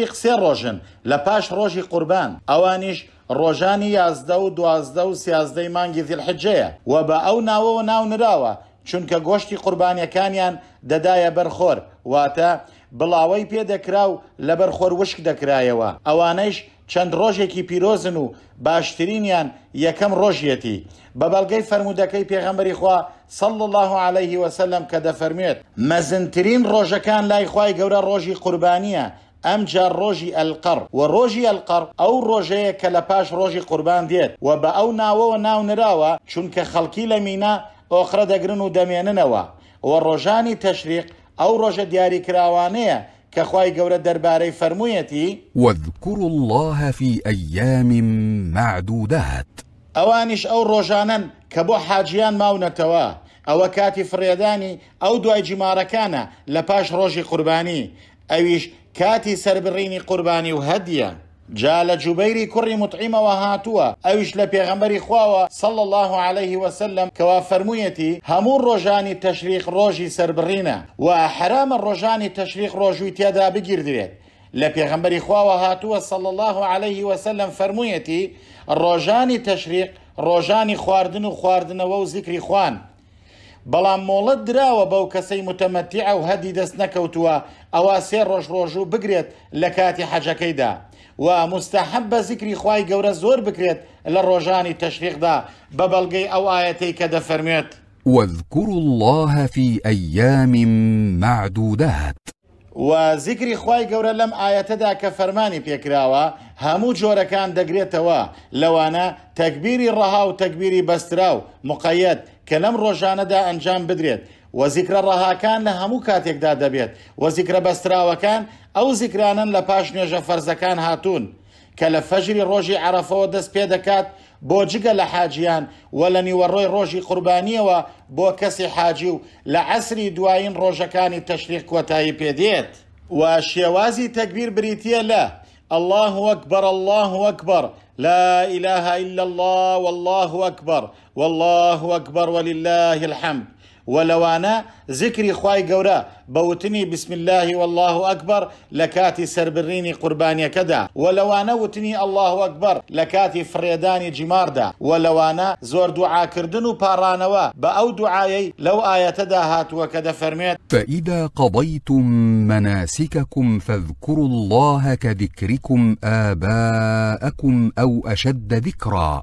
ریق سێ ڕۆژن لە پاش ڕۆژی قوربان ئەوانیش ڕۆژانی یازدە و دوازدە و سیازدەی مانگی زیلحجەیە و بە ئەو ناوەوە ناو نراوە چونکە گۆشتی قوربانیەکانیان دەدایە بەرخۆر واتە بڵاوەی پێدەکرا و لە بەرخۆر وشک دەکرایەوە ئەوانەش چەند ڕۆژێکی پیرۆزن و باشترینیان یەکەم ڕۆژیەتی بە بەڵگەی فرەرمودەکەی پێغەمبەری خوا سەڵ الله عليه وسلم کە دەفەرمێت مەزنترین ڕۆژەکان لای خوای گەورە ڕۆژی قوربانیە ئەم جار ڕۆژی ئەلقەر و او روجي كلاباش روجي قربان ديت پاش ڕۆژی قوربان دێت و بە ئەو ناوەوە ناونراوە چونکە خەڵکی لە مینە ئۆخرە دەگرن و دەمێننەوە و ڕۆژانی تەشریق ئەو ڕۆژە دیاریکراوانەیە كخواي قورة درباري فرمويتي واذكروا الله في أيام معدودات أوانش أو روجانا كبو حاجيان ماونتوا أو كاتي فريداني أو دوای جماركانا لە روجي قرباني قوربانی کاتی سربڕینی قوربانی و هەدیە جا لە جوبەیری کوڕی مطعیمەوە هاتووە ئەویش لە پێغەمبەری خواوە سەڵ الله عليه وسلم کەوا فەرموویەتی هەموو ڕۆژانی تەشریق ڕۆژی سربڕینە و حرامە ڕۆژانی تەشریق ڕۆژوی تێدا بگیردرێت لە پێغەمبەری خواوە هاتووە سەڵ الله عليه وسلم فەرموویەتی ڕۆژانی تەشریق ڕۆژانی خواردن و خواردنەوە و زیکری خوان بەڵام مۆڵەت دراوە بەو کەسەی متەمەتی ئەو هەدی دەست نەکەوتووە ئەوە سێ ڕۆژ ڕۆژوو بگرێت لە کاتی حەجەکەیدا و مستحب بە زیکری خی گەورە زۆر بکرێت لە ڕۆژانی تەشریقدا بە بەڵگەی ئەو ئاەتەی کە دەفەرمێت وەذکوڕ الله في أيام معدودات و زیکری خی گەورە لەم ئاەتەدا کە فەرمانی پێکراوە هەموو جۆرەکان دەگرێتەوە لەوانە تەکبیری ڕەها و تەکبیری بەسترا و مقەت کە لەم ڕۆژانەدا ئەنجام بدرێت وە زیکرە ڕەهاکان لە هەموو کاتێکدا دەبێت وە زیکرە بەستراوەکان ئەو زیکرانن لە پاش نوێژە فەرزەکان هاتوون کە لە فەژری ڕۆژی عرفەوە دەست پێ دەکات بۆ جگە لە حاجیان و لە نیوەڕۆی ڕۆژی قوربانیەوە بۆ کەسی حاجی و لە عسری دوایین ڕۆژەکانی تەشریق کۆتایی پێدێت و شێوازی تەکبیر بریتە لە الله وەکبەر الله وەکبەر لا اله الا الله والله اكبر والله اكبر ولله الحمد ولوانا ذكري خواي قورا بوتني بسم الله والله أكبر لكاتي سربريني قرباني كدا ولوانا وتني الله أكبر لكاتي فريداني جمار دا ولوانا زور دعا كردنو بارانوا بأو دعايي لو آية داهات وكذا فرميت فإذا قضيتم مناسككم فاذكروا الله كذكركم آباءكم أو أشد ذكرا